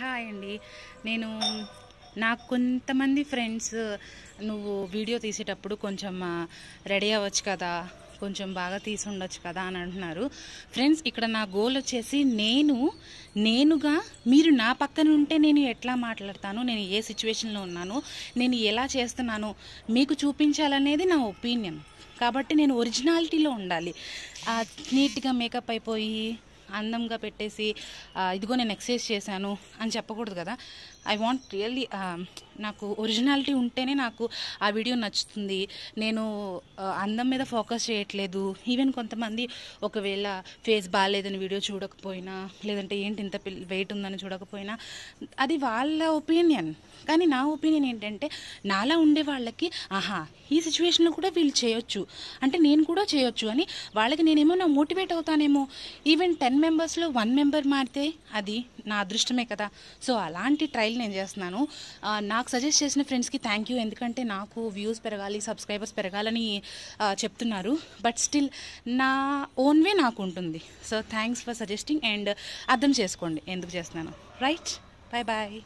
hi అండి నేను నాకు కొంతమంది ఫ్రెండ్స్ నువ్వు వీడియో తీసేటప్పుడు కొంచెం రెడీ అవ్వచ్చు కదా కొంచెం బాగా తీసి ఉండొచ్చు కదా అని అంటున్నారు ఫ్రెండ్స్ ఇక్కడ నా గోల్ వచ్చేసి నేను నేనుగా మీరు నా పక్కన ఉంటే నేను ఎట్లా మాట్లాడతాను నేను ఏ సిచ్యువేషన్లో ఉన్నాను నేను ఎలా చేస్తున్నాను మీకు చూపించాలనేది నా ఒపీనియన్ కాబట్టి నేను ఒరిజినాలిటీలో ఉండాలి నీట్గా మేకప్ అయిపోయి అందంగా పెట్టేసి ఇదిగో నేను ఎక్సైజ్ చేశాను అని చెప్పకూడదు కదా ఐ వాంట్ రియల్లీ నాకు ఒరిజినాలిటీ ఉంటేనే నాకు ఆ వీడియో నచ్చుతుంది నేను అందం మీద ఫోకస్ చేయట్లేదు ఈవెన్ కొంతమంది ఒకవేళ ఫేస్ బాగాలేదని వీడియో చూడకపోయినా లేదంటే ఏంటి ఇంత వెయిట్ ఉందని చూడకపోయినా అది వాళ్ళ ఒపీనియన్ కానీ నా ఒపీనియన్ ఏంటంటే నాలా ఉండే వాళ్ళకి ఆహా ఈ సిచ్యువేషన్లో కూడా వీళ్ళు చేయొచ్చు అంటే నేను కూడా చేయొచ్చు అని వాళ్ళకి నేనేమో నా మోటివేట్ అవుతానేమో ఈవెన్ టెన్ మెంబర్స్లో వన్ మెంబర్ మారితే అది నా అదృష్టమే కదా సో అలాంటి ట్రయల్ నేను చేస్తున్నాను నాకు నాకు సజెస్ట్ చేసిన ఫ్రెండ్స్కి థ్యాంక్ యూ ఎందుకంటే నాకు వ్యూస్ పెరగాలి సబ్స్క్రైబర్స్ పెరగాలని చెప్తున్నారు బట్ స్టిల్ నా ఓన్ వే నాకు ఉంటుంది so thanks for suggesting and అర్థం చేసుకోండి ఎందుకు చేస్తున్నాను రైట్ బాయ్ బాయ్